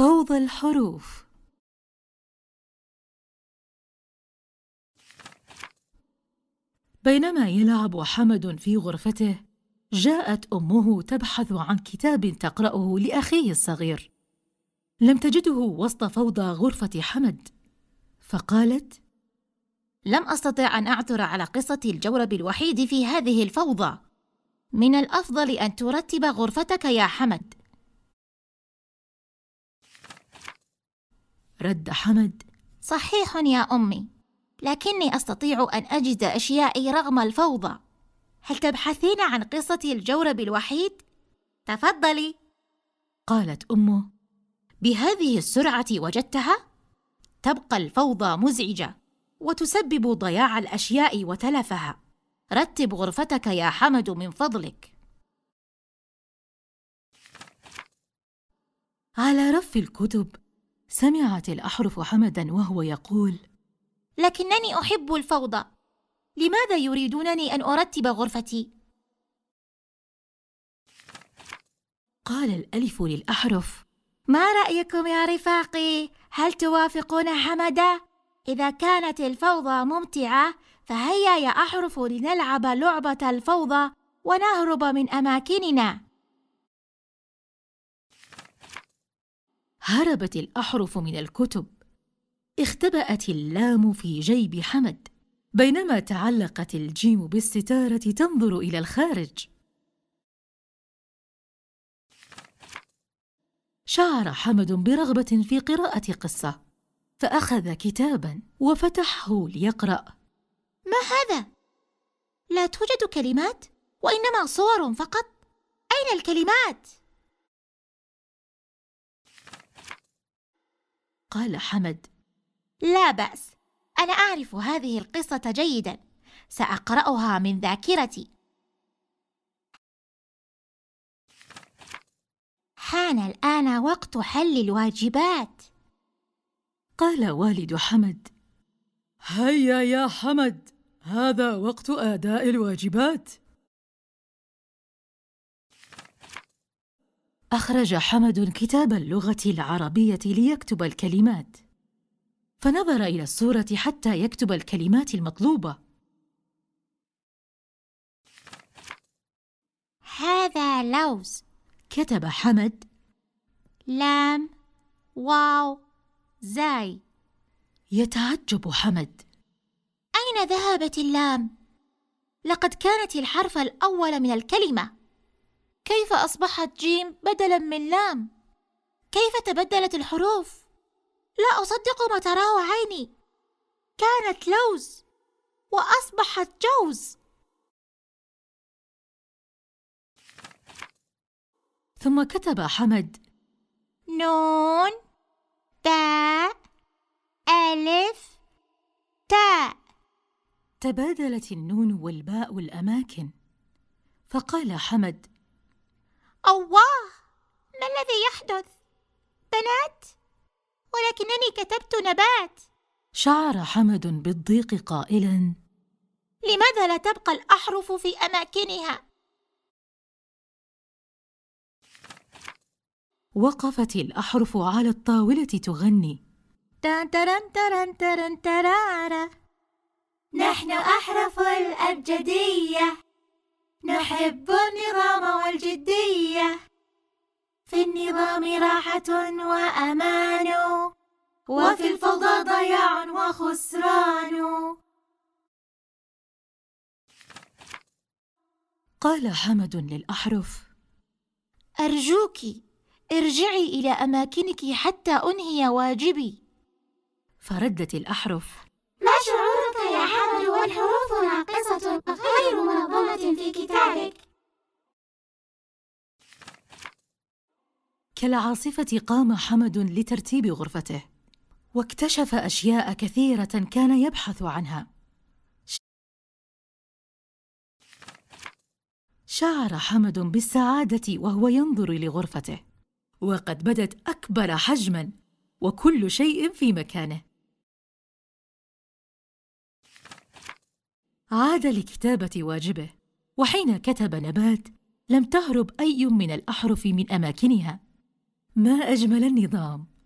فوضى الحروف بينما يلعب حمد في غرفته جاءت امه تبحث عن كتاب تقراه لاخيه الصغير لم تجده وسط فوضى غرفه حمد فقالت لم استطع ان اعثر على قصه الجورب الوحيد في هذه الفوضى من الافضل ان ترتب غرفتك يا حمد رد حمد صحيح يا أمي لكني أستطيع أن أجد أشيائي رغم الفوضى هل تبحثين عن قصة الجورب الوحيد؟ تفضلي قالت أمه بهذه السرعة وجدتها؟ تبقى الفوضى مزعجة وتسبب ضياع الأشياء وتلفها رتب غرفتك يا حمد من فضلك على رف الكتب سمعت الأحرف حمدا وهو يقول لكنني أحب الفوضى لماذا يريدونني أن أرتب غرفتي؟ قال الألف للأحرف ما رأيكم يا رفاقي؟ هل توافقون حمدا؟ إذا كانت الفوضى ممتعة فهيا يا أحرف لنلعب لعبة الفوضى ونهرب من أماكننا هربت الأحرف من الكتب اختبأت اللام في جيب حمد بينما تعلقت الجيم بالستارة تنظر إلى الخارج شعر حمد برغبة في قراءة قصة فأخذ كتابا وفتحه ليقرأ ما هذا؟ لا توجد كلمات وإنما صور فقط أين الكلمات؟ قال حمد لا باس انا اعرف هذه القصه جيدا ساقراها من ذاكرتي حان الان وقت حل الواجبات قال والد حمد هيا يا حمد هذا وقت اداء الواجبات أخرج حمد كتاب اللغة العربية ليكتب الكلمات فنظر إلى الصورة حتى يكتب الكلمات المطلوبة هذا لوز كتب حمد لام واو زاي يتعجب حمد أين ذهبت اللام؟ لقد كانت الحرف الأول من الكلمة كيف أصبحت جيم بدلا من لام؟ كيف تبدلت الحروف؟ لا أصدق ما تراه عيني كانت لوز وأصبحت جوز ثم كتب حمد نون تاء ألف تاء تبادلت النون والباء الأماكن فقال حمد أواه ما الذي يحدث بنات ولكنني كتبت نبات شعر حمد بالضيق قائلا لماذا لا تبقى الأحرف في أماكنها وقفت الأحرف على الطاولة تغني تان تران تران تران ترارا نحن أحرف الأبجدية نحب النظام والجدية في النظام راحة وأمان وفي الفوضى ضياع وخسران قال حمد للأحرف أرجوك ارجعي إلى أماكنك حتى أنهي واجبي فردت الأحرف ما شعورك يا حمد والحروف ناقصة غير مناسبة في كتابك كالعاصفة قام حمد لترتيب غرفته واكتشف أشياء كثيرة كان يبحث عنها شعر حمد بالسعادة وهو ينظر لغرفته وقد بدت أكبر حجماً وكل شيء في مكانه عاد لكتابة واجبه وحين كتب نبات لم تهرب أي من الأحرف من أماكنها ما أجمل النظام